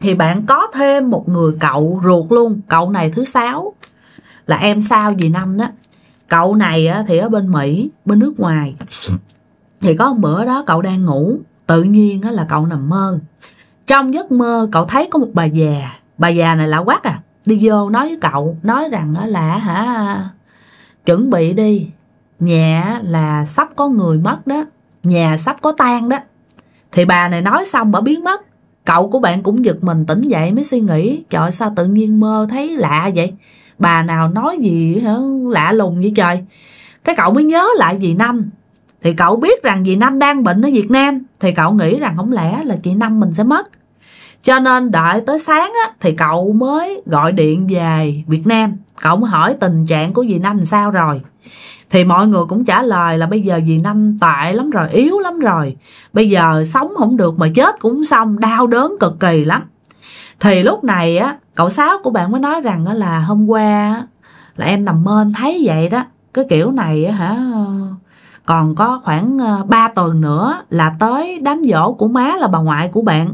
thì bạn có thêm một người cậu ruột luôn cậu này thứ sáu là em sao gì năm đó cậu này thì ở bên mỹ bên nước ngoài thì có một bữa đó cậu đang ngủ tự nhiên là cậu nằm mơ trong giấc mơ cậu thấy có một bà già Bà già này lạ quát à Đi vô nói với cậu Nói rằng là hả Chuẩn bị đi Nhà là sắp có người mất đó Nhà sắp có tan đó Thì bà này nói xong bà biến mất Cậu của bạn cũng giật mình tỉnh dậy mới suy nghĩ Trời sao tự nhiên mơ thấy lạ vậy Bà nào nói gì hả? lạ lùng vậy trời Cái cậu mới nhớ lại dì Năm Thì cậu biết rằng dì Năm đang bệnh ở Việt Nam Thì cậu nghĩ rằng không lẽ là chị Năm mình sẽ mất cho nên đợi tới sáng á, thì cậu mới gọi điện về Việt Nam cậu mới hỏi tình trạng của dì Năm sao rồi thì mọi người cũng trả lời là bây giờ dì Năm tệ lắm rồi yếu lắm rồi bây giờ sống không được mà chết cũng xong đau đớn cực kỳ lắm thì lúc này á cậu sáu của bạn mới nói rằng là hôm qua là em nằm mên thấy vậy đó cái kiểu này á hả còn có khoảng 3 ờ, tuần nữa là tới đám dỗ của má là bà ngoại của bạn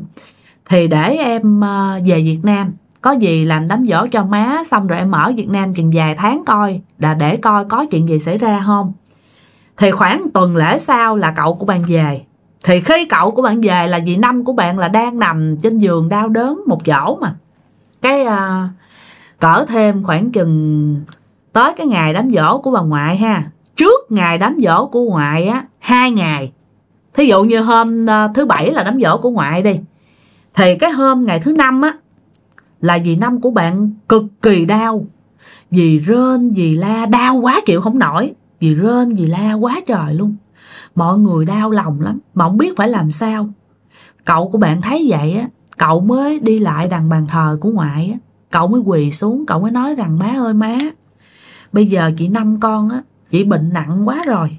thì để em ờ, về Việt Nam có gì làm đám dỗ cho má xong rồi em ở Việt Nam chừng vài tháng coi là để coi có chuyện gì xảy ra không thì khoảng tuần lễ sau là cậu của bạn về thì khi cậu của bạn về là vì năm của bạn là đang nằm trên giường đau đớn một chỗ mà cái à, cỡ thêm khoảng chừng tới cái ngày đám dỗ của bà ngoại ha trước ngày đám dỗ của ngoại á hai ngày thí dụ như hôm à, thứ bảy là đám dỗ của ngoại đi thì cái hôm ngày thứ năm á là vì năm của bạn cực kỳ đau vì rên vì la đau quá chịu không nổi vì rên vì la quá trời luôn mọi người đau lòng lắm mà không biết phải làm sao cậu của bạn thấy vậy á cậu mới đi lại đằng bàn thờ của ngoại á cậu mới quỳ xuống cậu mới nói rằng má ơi má bây giờ chị năm con á chị bệnh nặng quá rồi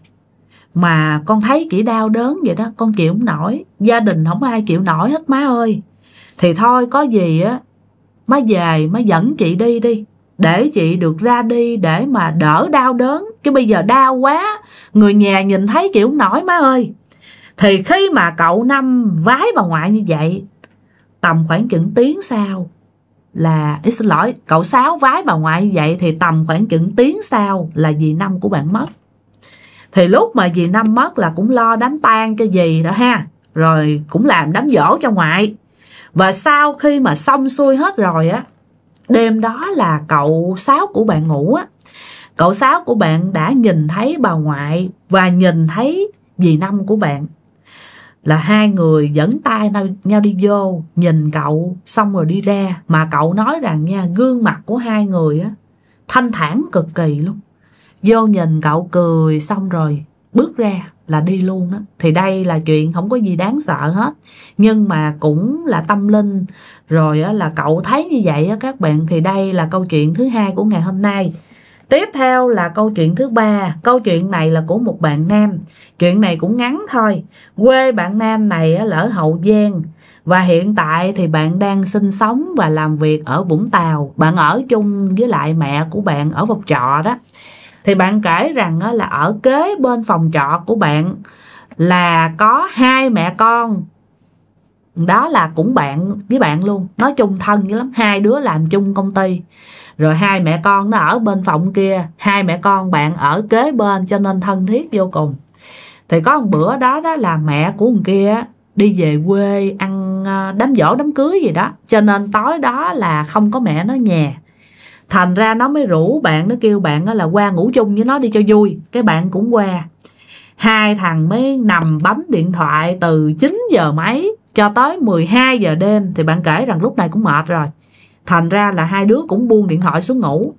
mà con thấy chị đau đớn vậy đó con chịu không nổi gia đình không ai chịu nổi hết má ơi thì thôi có gì á má về má dẫn chị đi đi để chị được ra đi để mà đỡ đau đớn chứ bây giờ đau quá người nhà nhìn thấy chịu nổi má ơi thì khi mà cậu năm vái bà ngoại như vậy tầm khoảng chừng tiếng sau là ý xin lỗi cậu sáu vái bà ngoại như vậy thì tầm khoảng chừng tiếng sau là dì năm của bạn mất thì lúc mà dì năm mất là cũng lo đám tang cho dì đó ha rồi cũng làm đám dỗ cho ngoại và sau khi mà xong xuôi hết rồi á đêm đó là cậu sáu của bạn ngủ á cậu sáu của bạn đã nhìn thấy bà ngoại và nhìn thấy dì năm của bạn là hai người dẫn tay nhau đi vô nhìn cậu xong rồi đi ra mà cậu nói rằng nha gương mặt của hai người á thanh thản cực kỳ luôn vô nhìn cậu cười xong rồi bước ra là đi luôn đó thì đây là chuyện không có gì đáng sợ hết nhưng mà cũng là tâm linh rồi là cậu thấy như vậy á các bạn thì đây là câu chuyện thứ hai của ngày hôm nay tiếp theo là câu chuyện thứ ba câu chuyện này là của một bạn nam chuyện này cũng ngắn thôi quê bạn nam này ở hậu giang và hiện tại thì bạn đang sinh sống và làm việc ở vũng tàu bạn ở chung với lại mẹ của bạn ở phòng trọ đó thì bạn kể rằng là ở kế bên phòng trọ của bạn là có hai mẹ con đó là cũng bạn với bạn luôn nói chung thân dữ lắm hai đứa làm chung công ty rồi hai mẹ con nó ở bên phòng kia hai mẹ con bạn ở kế bên cho nên thân thiết vô cùng thì có một bữa đó đó là mẹ của người kia đi về quê ăn à, đám giỗ đám cưới gì đó cho nên tối đó là không có mẹ nó nhà thành ra nó mới rủ bạn nó kêu bạn là qua ngủ chung với nó đi cho vui cái bạn cũng qua hai thằng mới nằm bấm điện thoại từ 9 giờ mấy cho tới 12 giờ đêm thì bạn kể rằng lúc này cũng mệt rồi thành ra là hai đứa cũng buông điện thoại xuống ngủ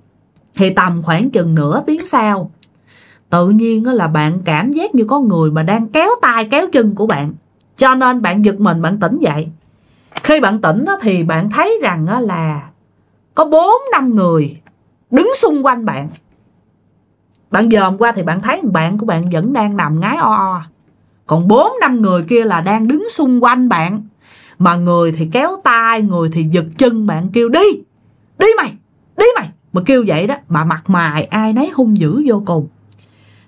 thì tầm khoảng chừng nửa tiếng sau tự nhiên là bạn cảm giác như có người mà đang kéo tay kéo chân của bạn cho nên bạn giật mình bạn tỉnh dậy khi bạn tỉnh thì bạn thấy rằng là có bốn năm người đứng xung quanh bạn bạn dòm qua thì bạn thấy bạn của bạn vẫn đang nằm ngái o o còn bốn năm người kia là đang đứng xung quanh bạn mà người thì kéo tay người thì giật chân bạn kêu đi đi mày đi mày mà kêu vậy đó mà mặt mày ai nấy hung dữ vô cùng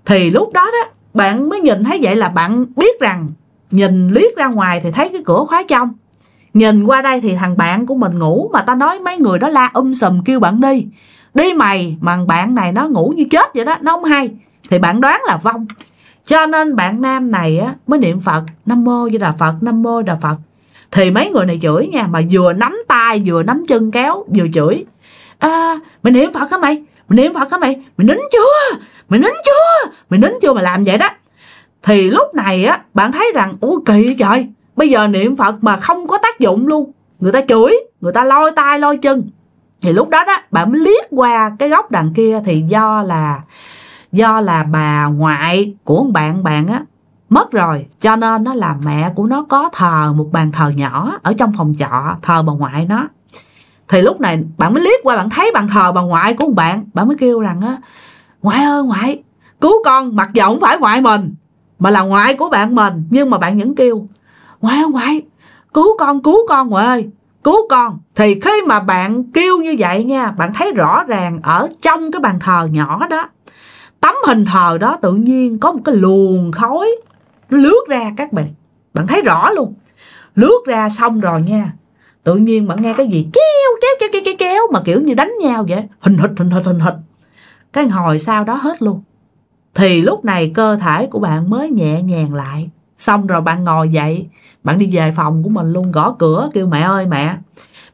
thì lúc đó đó bạn mới nhìn thấy vậy là bạn biết rằng nhìn liếc ra ngoài thì thấy cái cửa khóa trong nhìn qua đây thì thằng bạn của mình ngủ mà ta nói mấy người đó la um sùm kêu bạn đi đi mày mà bạn này nó ngủ như chết vậy đó nó không hay thì bạn đoán là vong cho nên bạn nam này á, mới niệm phật nam mô di đà phật nam mô đà phật thì mấy người này chửi nha mà vừa nắm tay vừa nắm chân kéo vừa chửi à, mày niệm phật hả mày mình niệm phật hả mày mình nín chưa mình nín chưa mình nín chưa mà làm vậy đó thì lúc này á bạn thấy rằng ủa kỳ trời bây giờ niệm phật mà không có tác dụng luôn người ta chửi người ta lôi tai lôi chân thì lúc đó đó bạn mới liếc qua cái góc đằng kia thì do là do là bà ngoại của bạn bạn á mất rồi cho nên nó là mẹ của nó có thờ một bàn thờ nhỏ ở trong phòng trọ thờ bà ngoại nó thì lúc này bạn mới liếc qua bạn thấy bàn thờ bà ngoại của bạn bạn mới kêu rằng á ngoại ơi ngoại cứu con mặc dù không phải ngoại mình mà là ngoại của bạn mình nhưng mà bạn vẫn kêu ngoại ơi ngoại cứu con cứu con ngoại ơi cứu con thì khi mà bạn kêu như vậy nha bạn thấy rõ ràng ở trong cái bàn thờ nhỏ đó tấm hình thờ đó tự nhiên có một cái luồng khói lướt ra các bạn bạn thấy rõ luôn lướt ra xong rồi nha tự nhiên bạn nghe cái gì kéo kéo kéo kéo kéo, kéo mà kiểu như đánh nhau vậy hình hịch hình hịch hình hịch cái hồi sau đó hết luôn thì lúc này cơ thể của bạn mới nhẹ nhàng lại xong rồi bạn ngồi dậy bạn đi về phòng của mình luôn gõ cửa kêu mẹ ơi mẹ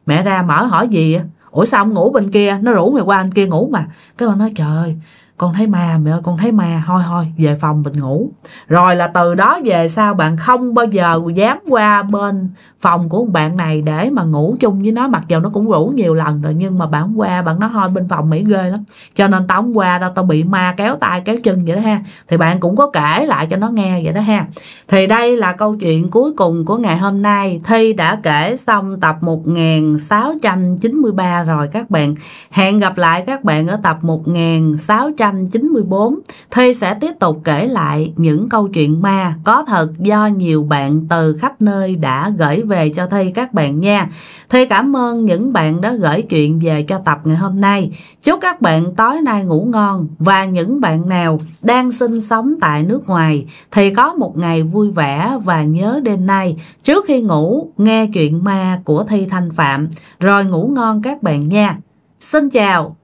mẹ ra mở hỏi gì ủa sao ông ngủ bên kia nó rủ mày qua anh kia ngủ mà cái bà nói trời ơi con thấy ma mẹ ơi con thấy ma thôi thôi về phòng mình ngủ rồi là từ đó về sau bạn không bao giờ dám qua bên phòng của bạn này để mà ngủ chung với nó mặc dù nó cũng rủ nhiều lần rồi nhưng mà bạn qua bạn nó thôi bên phòng mỹ ghê lắm cho nên tao không qua đâu tao bị ma kéo tay kéo chân vậy đó ha thì bạn cũng có kể lại cho nó nghe vậy đó ha thì đây là câu chuyện cuối cùng của ngày hôm nay thi đã kể xong tập 1693 rồi các bạn hẹn gặp lại các bạn ở tập 1600 194, Thuy sẽ tiếp tục kể lại những câu chuyện ma có thật do nhiều bạn từ khắp nơi đã gửi về cho Thuy các bạn nha. Thuy cảm ơn những bạn đã gửi chuyện về cho tập ngày hôm nay. Chúc các bạn tối nay ngủ ngon và những bạn nào đang sinh sống tại nước ngoài thì có một ngày vui vẻ và nhớ đêm nay trước khi ngủ nghe chuyện ma của Thi Thanh Phạm rồi ngủ ngon các bạn nha. Xin chào